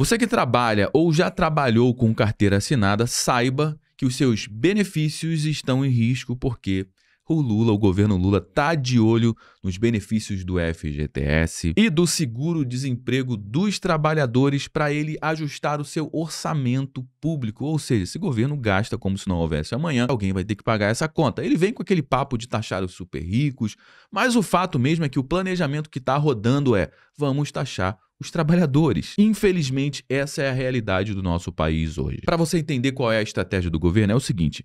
Você que trabalha ou já trabalhou com carteira assinada, saiba que os seus benefícios estão em risco porque o Lula, o governo Lula, está de olho nos benefícios do FGTS e do seguro-desemprego dos trabalhadores para ele ajustar o seu orçamento público. Ou seja, se o governo gasta como se não houvesse amanhã, alguém vai ter que pagar essa conta. Ele vem com aquele papo de taxar os super ricos, mas o fato mesmo é que o planejamento que está rodando é vamos taxar os trabalhadores. Infelizmente, essa é a realidade do nosso país hoje. Para você entender qual é a estratégia do governo, é o seguinte: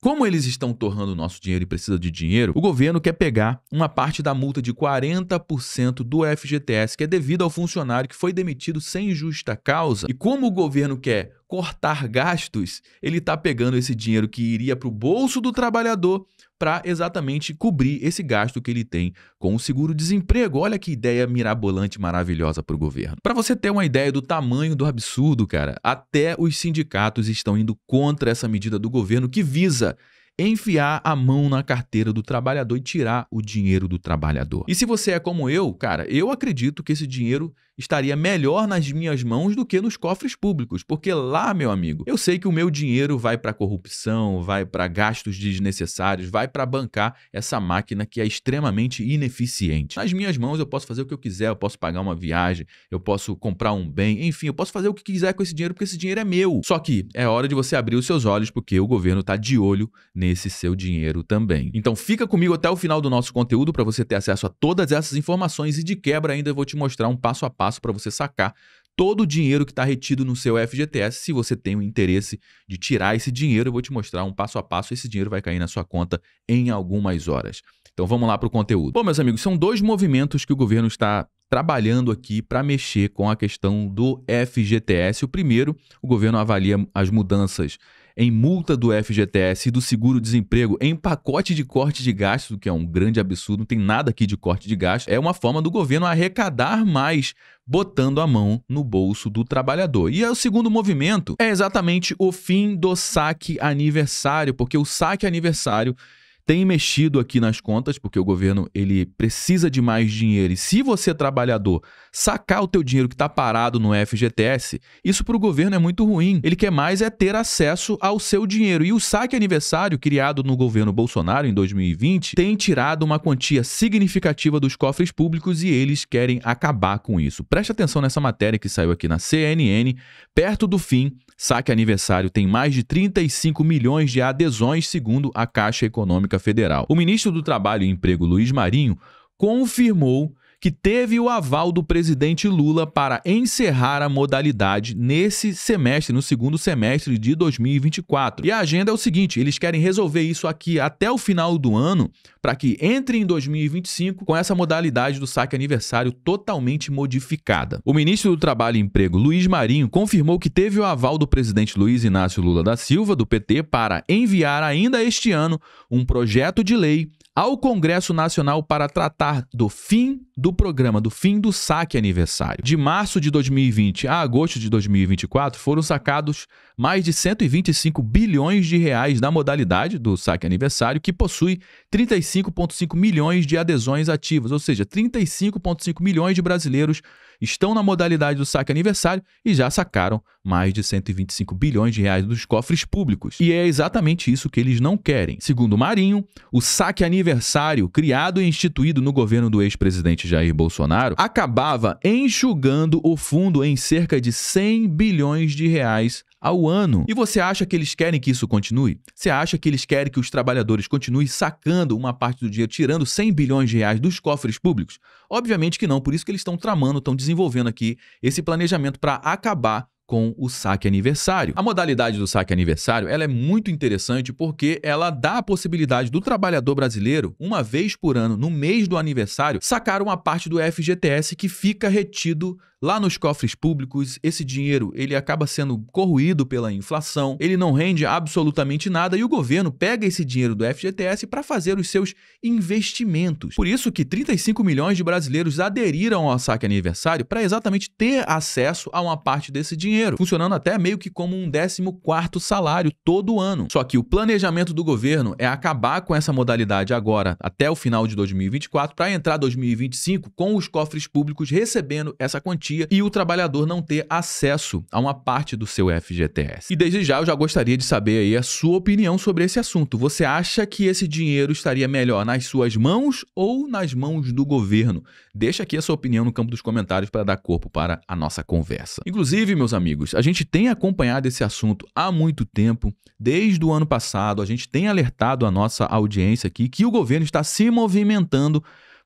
como eles estão torrando o nosso dinheiro e precisa de dinheiro, o governo quer pegar uma parte da multa de 40% do FGTS que é devido ao funcionário que foi demitido sem justa causa. E como o governo quer cortar gastos, ele está pegando esse dinheiro que iria para o bolso do trabalhador para exatamente cobrir esse gasto que ele tem com o seguro-desemprego. Olha que ideia mirabolante, maravilhosa para o governo. Para você ter uma ideia do tamanho do absurdo, cara, até os sindicatos estão indo contra essa medida do governo que visa enfiar a mão na carteira do trabalhador e tirar o dinheiro do trabalhador. E se você é como eu, cara, eu acredito que esse dinheiro estaria melhor nas minhas mãos do que nos cofres públicos, porque lá, meu amigo, eu sei que o meu dinheiro vai para corrupção, vai para gastos desnecessários, vai para bancar essa máquina que é extremamente ineficiente. Nas minhas mãos eu posso fazer o que eu quiser, eu posso pagar uma viagem, eu posso comprar um bem, enfim, eu posso fazer o que quiser com esse dinheiro porque esse dinheiro é meu. Só que é hora de você abrir os seus olhos porque o governo está de olho nesse seu dinheiro também. Então fica comigo até o final do nosso conteúdo para você ter acesso a todas essas informações e de quebra ainda eu vou te mostrar um passo a passo passo para você sacar todo o dinheiro que está retido no seu FGTS. Se você tem o interesse de tirar esse dinheiro, eu vou te mostrar um passo a passo. Esse dinheiro vai cair na sua conta em algumas horas. Então vamos lá para o conteúdo. Bom, meus amigos, são dois movimentos que o governo está trabalhando aqui para mexer com a questão do FGTS. O primeiro, o governo avalia as mudanças em multa do FGTS e do seguro-desemprego em pacote de corte de gastos, o que é um grande absurdo, não tem nada aqui de corte de gastos, é uma forma do governo arrecadar mais botando a mão no bolso do trabalhador. E é o segundo movimento é exatamente o fim do saque aniversário, porque o saque aniversário tem mexido aqui nas contas, porque o governo ele precisa de mais dinheiro. E se você, trabalhador, sacar o teu dinheiro que está parado no FGTS, isso para o governo é muito ruim. Ele quer mais é ter acesso ao seu dinheiro. E o saque aniversário, criado no governo Bolsonaro em 2020, tem tirado uma quantia significativa dos cofres públicos e eles querem acabar com isso. Preste atenção nessa matéria que saiu aqui na CNN, perto do fim Saque aniversário tem mais de 35 milhões de adesões, segundo a Caixa Econômica Federal. O ministro do Trabalho e Emprego, Luiz Marinho, confirmou que teve o aval do presidente Lula para encerrar a modalidade nesse semestre, no segundo semestre de 2024. E a agenda é o seguinte: eles querem resolver isso aqui até o final do ano, para que entre em 2025 com essa modalidade do saque aniversário totalmente modificada. O ministro do Trabalho e Emprego, Luiz Marinho, confirmou que teve o aval do presidente Luiz Inácio Lula da Silva, do PT, para enviar ainda este ano um projeto de lei ao Congresso Nacional para tratar do fim do programa, do fim do saque aniversário. De março de 2020 a agosto de 2024, foram sacados mais de 125 bilhões de reais da modalidade do saque aniversário, que possui 35,5 milhões de adesões ativas, ou seja, 35,5 milhões de brasileiros estão na modalidade do saque aniversário e já sacaram mais de 125 bilhões de reais dos cofres públicos. E é exatamente isso que eles não querem. Segundo Marinho, o saque aniversário, criado e instituído no governo do ex-presidente Jair Bolsonaro, acabava enxugando o fundo em cerca de 100 bilhões de reais ao ano. E você acha que eles querem que isso continue? Você acha que eles querem que os trabalhadores continuem sacando uma parte do dinheiro, tirando 100 bilhões de reais dos cofres públicos? Obviamente que não, por isso que eles estão tramando, estão desenvolvendo aqui esse planejamento para acabar com o saque aniversário. A modalidade do saque aniversário ela é muito interessante porque ela dá a possibilidade do trabalhador brasileiro, uma vez por ano, no mês do aniversário, sacar uma parte do FGTS que fica retido lá nos cofres públicos, esse dinheiro ele acaba sendo corruído pela inflação, ele não rende absolutamente nada e o governo pega esse dinheiro do FGTS para fazer os seus investimentos. Por isso que 35 milhões de brasileiros aderiram ao saque aniversário para exatamente ter acesso a uma parte desse dinheiro, funcionando até meio que como um 14º salário todo ano. Só que o planejamento do governo é acabar com essa modalidade agora até o final de 2024 para entrar 2025 com os cofres públicos recebendo essa quantia e o trabalhador não ter acesso a uma parte do seu FGTS. E desde já eu já gostaria de saber aí a sua opinião sobre esse assunto. Você acha que esse dinheiro estaria melhor nas suas mãos ou nas mãos do governo? Deixa aqui a sua opinião no campo dos comentários para dar corpo para a nossa conversa. Inclusive, meus amigos, a gente tem acompanhado esse assunto há muito tempo, desde o ano passado, a gente tem alertado a nossa audiência aqui que o governo está se movimentando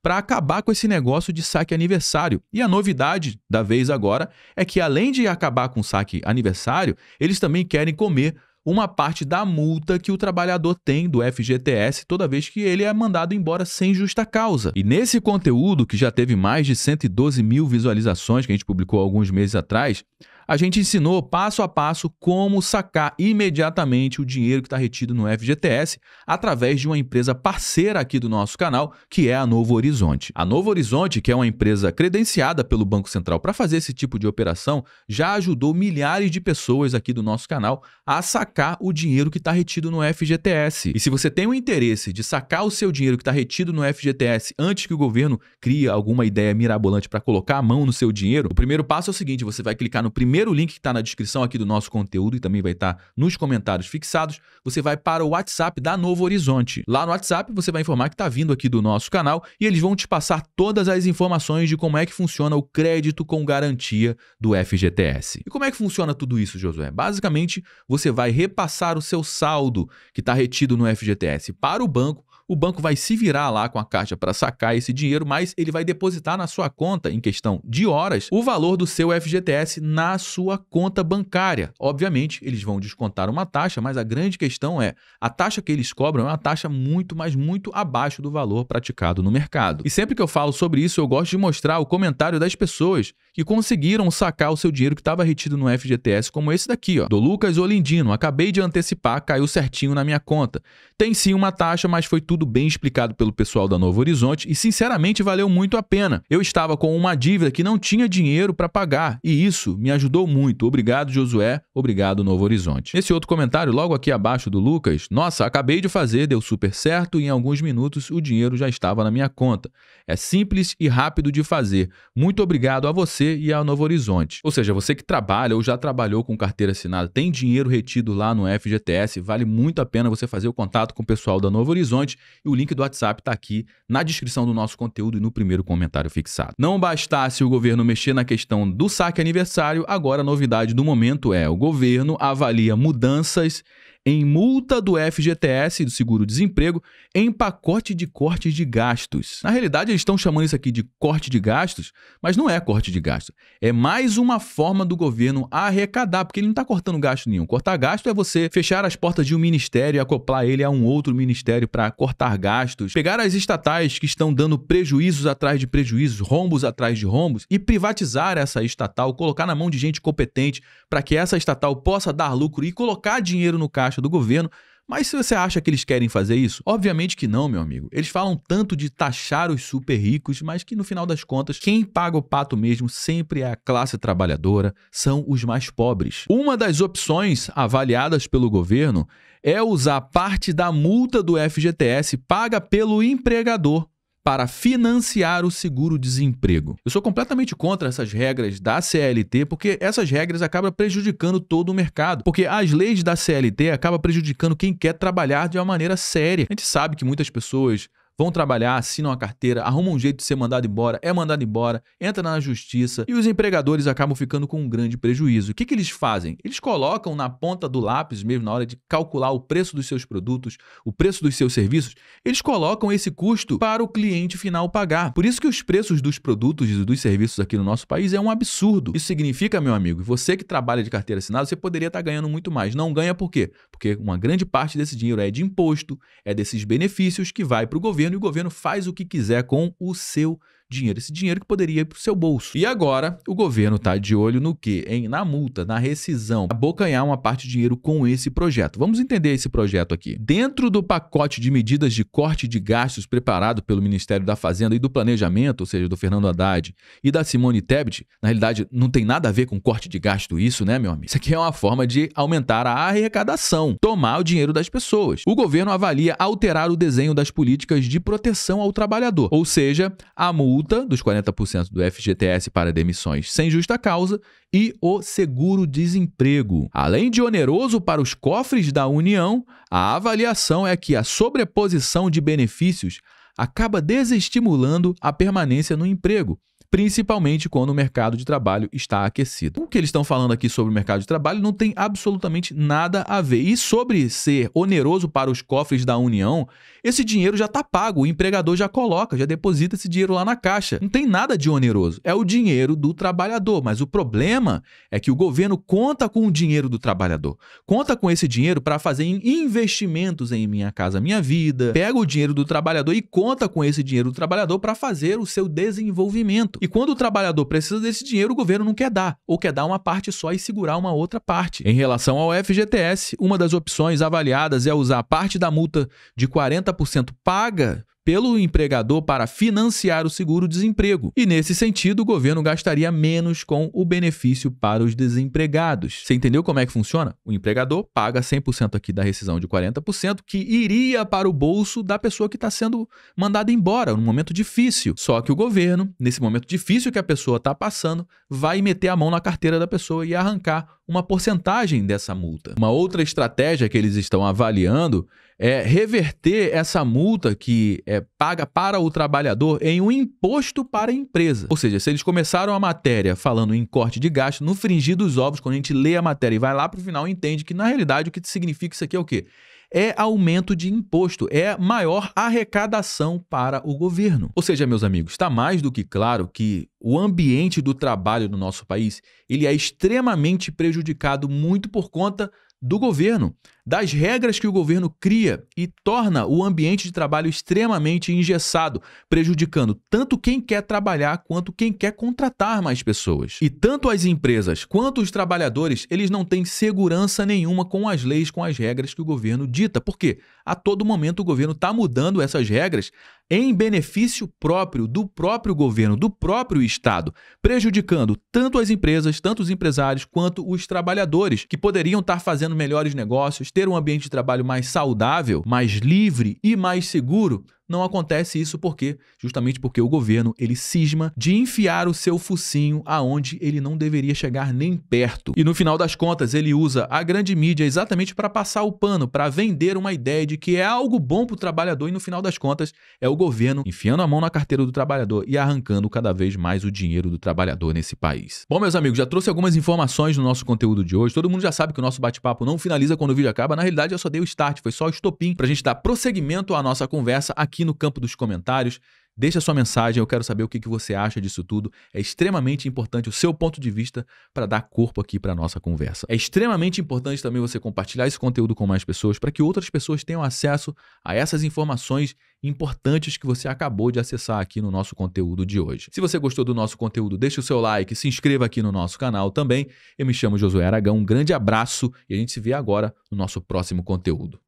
para acabar com esse negócio de saque aniversário. E a novidade da vez agora é que, além de acabar com o saque aniversário, eles também querem comer uma parte da multa que o trabalhador tem do FGTS toda vez que ele é mandado embora sem justa causa. E nesse conteúdo, que já teve mais de 112 mil visualizações, que a gente publicou alguns meses atrás, a gente ensinou passo a passo como sacar imediatamente o dinheiro que está retido no FGTS através de uma empresa parceira aqui do nosso canal, que é a Novo Horizonte. A Novo Horizonte, que é uma empresa credenciada pelo Banco Central para fazer esse tipo de operação, já ajudou milhares de pessoas aqui do nosso canal a sacar o dinheiro que está retido no FGTS. E se você tem o interesse de sacar o seu dinheiro que está retido no FGTS antes que o governo crie alguma ideia mirabolante para colocar a mão no seu dinheiro, o primeiro passo é o seguinte: você vai clicar no primeiro primeiro link que está na descrição aqui do nosso conteúdo e também vai estar tá nos comentários fixados, você vai para o WhatsApp da Novo Horizonte. Lá no WhatsApp você vai informar que está vindo aqui do nosso canal e eles vão te passar todas as informações de como é que funciona o crédito com garantia do FGTS. E como é que funciona tudo isso, Josué? Basicamente, você vai repassar o seu saldo que está retido no FGTS para o banco o banco vai se virar lá com a caixa para sacar esse dinheiro, mas ele vai depositar na sua conta, em questão de horas, o valor do seu FGTS na sua conta bancária. Obviamente, eles vão descontar uma taxa, mas a grande questão é a taxa que eles cobram é uma taxa muito, mas muito abaixo do valor praticado no mercado. E sempre que eu falo sobre isso, eu gosto de mostrar o comentário das pessoas que conseguiram sacar o seu dinheiro que estava retido no FGTS, como esse daqui, ó, do Lucas Olindino. Acabei de antecipar, caiu certinho na minha conta. Tem sim uma taxa, mas foi tudo tudo bem explicado pelo pessoal da Novo Horizonte e, sinceramente, valeu muito a pena. Eu estava com uma dívida que não tinha dinheiro para pagar e isso me ajudou muito. Obrigado, Josué. Obrigado, Novo Horizonte. Esse outro comentário, logo aqui abaixo do Lucas: Nossa, acabei de fazer, deu super certo e em alguns minutos o dinheiro já estava na minha conta. É simples e rápido de fazer. Muito obrigado a você e ao Novo Horizonte. Ou seja, você que trabalha ou já trabalhou com carteira assinada, tem dinheiro retido lá no FGTS, vale muito a pena você fazer o contato com o pessoal da Novo Horizonte e o link do WhatsApp está aqui na descrição do nosso conteúdo e no primeiro comentário fixado. Não bastasse o governo mexer na questão do saque aniversário, agora a novidade do momento é o governo avalia mudanças em multa do FGTS, do seguro-desemprego, em pacote de cortes de gastos. Na realidade, eles estão chamando isso aqui de corte de gastos, mas não é corte de gastos. É mais uma forma do governo arrecadar, porque ele não está cortando gasto nenhum. Cortar gasto é você fechar as portas de um ministério e acoplar ele a um outro ministério para cortar gastos, pegar as estatais que estão dando prejuízos atrás de prejuízos, rombos atrás de rombos, e privatizar essa estatal, colocar na mão de gente competente para que essa estatal possa dar lucro e colocar dinheiro no caixa caixa do governo. Mas se você acha que eles querem fazer isso, obviamente que não, meu amigo. Eles falam tanto de taxar os super ricos, mas que no final das contas, quem paga o pato mesmo sempre é a classe trabalhadora, são os mais pobres. Uma das opções avaliadas pelo governo é usar parte da multa do FGTS paga pelo empregador para financiar o seguro-desemprego. Eu sou completamente contra essas regras da CLT, porque essas regras acabam prejudicando todo o mercado, porque as leis da CLT acabam prejudicando quem quer trabalhar de uma maneira séria. A gente sabe que muitas pessoas vão trabalhar, assinam a carteira, arrumam um jeito de ser mandado embora, é mandado embora, entra na justiça e os empregadores acabam ficando com um grande prejuízo. O que, que eles fazem? Eles colocam na ponta do lápis, mesmo na hora de calcular o preço dos seus produtos, o preço dos seus serviços, eles colocam esse custo para o cliente final pagar. Por isso que os preços dos produtos e dos serviços aqui no nosso país é um absurdo. Isso significa, meu amigo, você que trabalha de carteira assinada, você poderia estar ganhando muito mais. Não ganha por quê? Porque uma grande parte desse dinheiro é de imposto, é desses benefícios que vai para o governo governo e o governo faz o que quiser com o seu dinheiro. Esse dinheiro que poderia ir para o seu bolso. E agora, o governo está de olho no quê? Em, na multa, na rescisão, abocanhar uma parte de dinheiro com esse projeto. Vamos entender esse projeto aqui. Dentro do pacote de medidas de corte de gastos preparado pelo Ministério da Fazenda e do Planejamento, ou seja, do Fernando Haddad e da Simone Tebet, na realidade não tem nada a ver com corte de gasto isso, né, meu amigo? Isso aqui é uma forma de aumentar a arrecadação, tomar o dinheiro das pessoas. O governo avalia alterar o desenho das políticas de proteção ao trabalhador, ou seja, a multa multa dos 40% do FGTS para demissões sem justa causa e o seguro-desemprego. Além de oneroso para os cofres da União, a avaliação é que a sobreposição de benefícios acaba desestimulando a permanência no emprego, principalmente quando o mercado de trabalho está aquecido. O que eles estão falando aqui sobre o mercado de trabalho não tem absolutamente nada a ver. E sobre ser oneroso para os cofres da União, esse dinheiro já está pago, o empregador já coloca, já deposita esse dinheiro lá na caixa. Não tem nada de oneroso, é o dinheiro do trabalhador. Mas o problema é que o governo conta com o dinheiro do trabalhador, conta com esse dinheiro para fazer investimentos em Minha Casa Minha Vida, pega o dinheiro do trabalhador e conta com esse dinheiro do trabalhador para fazer o seu desenvolvimento. E quando o trabalhador precisa desse dinheiro, o governo não quer dar, ou quer dar uma parte só e segurar uma outra parte. Em relação ao FGTS, uma das opções avaliadas é usar parte da multa de 40% paga pelo empregador para financiar o seguro-desemprego. E nesse sentido, o governo gastaria menos com o benefício para os desempregados. Você entendeu como é que funciona? O empregador paga 100% aqui da rescisão de 40%, que iria para o bolso da pessoa que está sendo mandada embora, num momento difícil. Só que o governo, nesse momento difícil que a pessoa está passando, vai meter a mão na carteira da pessoa e arrancar uma porcentagem dessa multa. Uma outra estratégia que eles estão avaliando é reverter essa multa que é paga para o trabalhador em um imposto para a empresa. Ou seja, se eles começaram a matéria falando em corte de gasto, no fringir dos ovos, quando a gente lê a matéria e vai lá para o final, entende que na realidade o que significa isso aqui é o quê? é aumento de imposto, é maior arrecadação para o governo. Ou seja, meus amigos, está mais do que claro que o ambiente do trabalho no nosso país ele é extremamente prejudicado muito por conta do governo das regras que o governo cria e torna o ambiente de trabalho extremamente engessado, prejudicando tanto quem quer trabalhar quanto quem quer contratar mais pessoas. E tanto as empresas quanto os trabalhadores, eles não têm segurança nenhuma com as leis, com as regras que o governo dita, porque a todo momento o governo está mudando essas regras em benefício próprio do próprio governo, do próprio Estado, prejudicando tanto as empresas, tanto os empresários quanto os trabalhadores, que poderiam estar tá fazendo melhores negócios, ter um ambiente de trabalho mais saudável, mais livre e mais seguro, não acontece isso porque justamente porque o governo ele cisma de enfiar o seu focinho aonde ele não deveria chegar nem perto. E no final das contas, ele usa a grande mídia exatamente para passar o pano, para vender uma ideia de que é algo bom para o trabalhador e no final das contas é o governo enfiando a mão na carteira do trabalhador e arrancando cada vez mais o dinheiro do trabalhador nesse país. Bom, meus amigos, já trouxe algumas informações no nosso conteúdo de hoje. Todo mundo já sabe que o nosso bate-papo não finaliza quando o vídeo acaba. Na realidade, eu só dei o start, foi só o estopim para a gente dar prosseguimento à nossa conversa aqui aqui no campo dos comentários. Deixa sua mensagem, eu quero saber o que, você acha disso tudo. É extremamente importante o seu ponto de vista para dar corpo aqui para nossa conversa. É extremamente importante também você compartilhar esse conteúdo com mais pessoas para que outras pessoas tenham acesso a essas informações importantes que você acabou de acessar aqui no nosso conteúdo de hoje. Se você gostou do nosso conteúdo, deixe o seu like, se inscreva aqui no nosso canal também. Eu me chamo Josué Aragão, um grande abraço e a gente se vê agora no nosso próximo conteúdo.